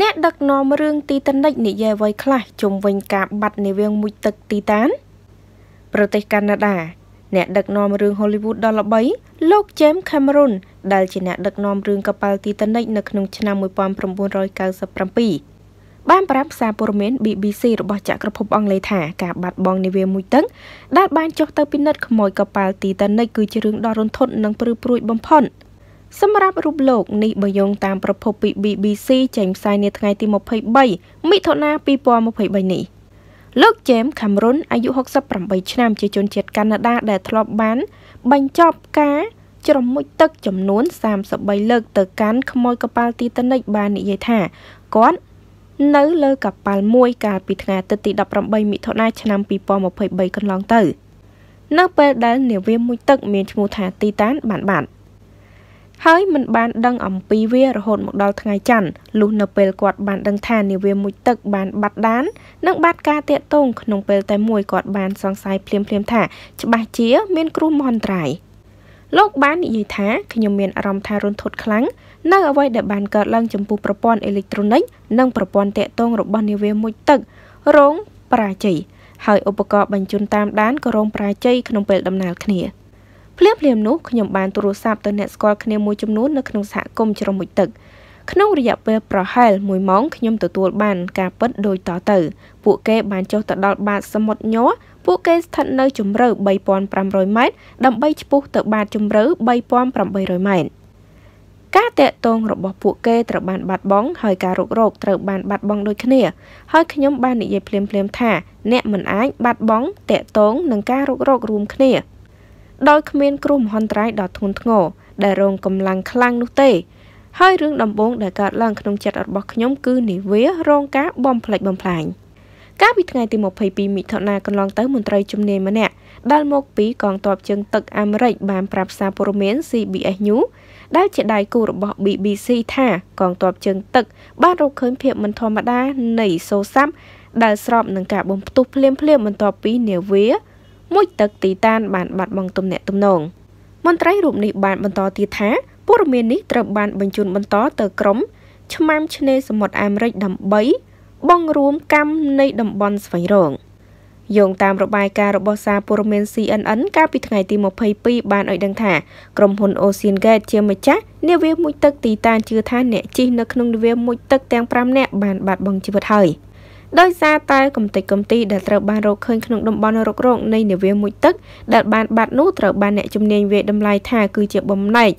អ្នកដឹកនាំរឿងទីតានិចនិយាយអ្វីខ្លះជុំវិញការបាត់នាវាងមុជទឹកទីតានប្រទេសកាណាដាអ្នកដឹកនាំរឿង Hollywood ដ៏ល្បីលោក James Cameron ដែលជាអ្នកដឹកនាំរឿងកប៉ាល់ទីតានិចនៅក្នុងឆ្នាំ1997បានប្រាប់សារព័ត៌មាន BBC របស់ចក្រភពអង់គ្លេសថាការបាត់បង់នាវាមួយទឹកដែលបានចុះទៅពិនិត្យខ្មោចកប៉ាល់ Titanic គឺជារឿងដ៏រន្ធត់និងព្រឺព្រួយបំផុត។សម្រាប់រូបលោកនេះបើយោងតាមប្រភពពី BBC ចេញផ្សាយនាថ្ងៃទី23មិថុនា2023នេះលោក James Cameron អាយុ68ឆ្នាំជាជនជាតិកាណាដាដែលធ្លាប់បាន បញ្ចប់ការជ្រមុជទឹកចំនួន33លើកទៅកាន់ខ្មោចកប៉ាល់ Titanic បាននិយាយថាគាត់នៅលើកប៉ាល់មួយ កាលពីថ្ងៃអាទិត្យទី18មិថុនាឆ្នាំ2023កន្លងទៅ នៅពេលដែលនាវាមួយទឹកមានឈ្មោះថា Titan បានបាត់ហើយមិនបានដឹងអំពីវារហូតមកដល់ថ្ងៃច័ន្ទលុះនៅពេលគាត់ បានដឹងថានាវាមួយទឹក បានបាត់ដាន និងបាត់ការតាកតងក្នុងពេលតែមួយគាត់បាន សង្ស័យភ្លាមៗថា ច្បាស់ជាមានគ្រោះមហន្តរាយលោកបាននិយាយថាខ្ញុំមានអារម្មណ៍ថារន្ធត់ខ្លាំងនៅអ្វីដែលបានកើតឡើងចំពោះប្រព័ន្ធអេເລັກត្រូនិកនិងប្រព័ន្ធតាកតងរបស់នាវាមួយទឹករងបរាជ័យហើយឧបករណ៍បញ្ជូនតាមដានក៏រងបរាជ័យក្នុងពេលដំណើរគ្នា។ភ្លាមភ្លាមនោះខ្ញុំបានទូរស័ព្ទទៅអ្នកស្គាល់គ្នាមួយចំនួននៅក្នុងសហគមន៍ជ្រំមួយទឹកក្នុងរយៈពេលប្រហែល1ម៉ោងខ្ញុំទទួលបានការពិតដូចតទៅ ពួកគេបានចុះទៅដល់បាតសមុទ្រញ័រពួកគេស្ថិតនៅជម្រៅ3500ម៉ែត្រដើម្បីឆ្ពោះទៅបាតជម្រៅ3800ម៉ែត្រការតាក់ទងរបស់ពួកគេត្រូវបានបាត់បង់ហើយការរុករកត្រូវបានបាត់បង់ដូចគ្នាហើយខ្ញុំបាននិយាយភ្លាមៗថាអ្នកមិនអាចបាត់បង់តាក់ទងនឹងការរុករករួមគ្នាដោយគ្មានគ្រោះមហន្តរាយដ៏ធ្ងន់ធ្ងរដែលរងកម្លាំងខ្លាំងនោះទេហើយរឿងដំបូងដែលកើតឡើងក្នុងចិត្តរបស់ខ្ញុំគឺនាវារងការបំផ្លិចបំផ្លាញកាលពីថ្ងៃទី22មិថុនាកន្លងទៅមន្ត្រីជំនាញម្នាក់ដែលមកពីកងទ័ពជើងទឹកអាមេរិកបានប្រាប់សារព័ត៌មាន CBS News ដែលជាដៃគូរបស់ BBC ថាកងទ័ពជើងទឹក បានរកឃើញភាពមិនធម្មតានៃសូសាប់ដែលស្របនឹងការបំផ្ទុះភ្លាមៗបន្ទាប់ពីនាវាមួយទឹកទីតានបានបាត់បង់ទំនាក់ទំនងមន្ត្រីរូបនេះ បានបន្តទៀតថាព័ត៌មាននេះត្រូវ បានបញ្ជូនបន្តទៅក្រមឆ្មាំឆ្នេរសមុទ្រអាមេរិកដើម្បី បង្រួមកម្មនៃតំបន់ស្វែងរងយោងតាមរបាយការណ៍របស់សារព័ត៌មាន CNN កាលពីថ្ងៃទី22បានឲ្យដឹងថាក្រុមហ៊ុន Ocean Gate ជាម្ចាស់នាវា មួយទឹកទីតានជឿថាអ្នកជិះនៅក្នុងនាវាមួយទឹកទាំង5នាក់បានបាត់បង់ជីវិតហើយ។ដោយសារតែកំទេចកំទីដែលត្រូវបានរកឃើញក្នុងតំបន់រករកនៃនាវាមួយទឹកដែលបានបាត់នោះត្រូវបានអ្នកជំនាញវាយតម្លៃថាគឺជាបំណែក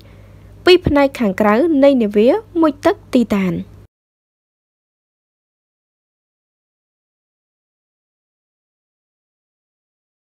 ពីផ្នែកខាងក្រៅនៃនាវាមួយទឹកទីតាន។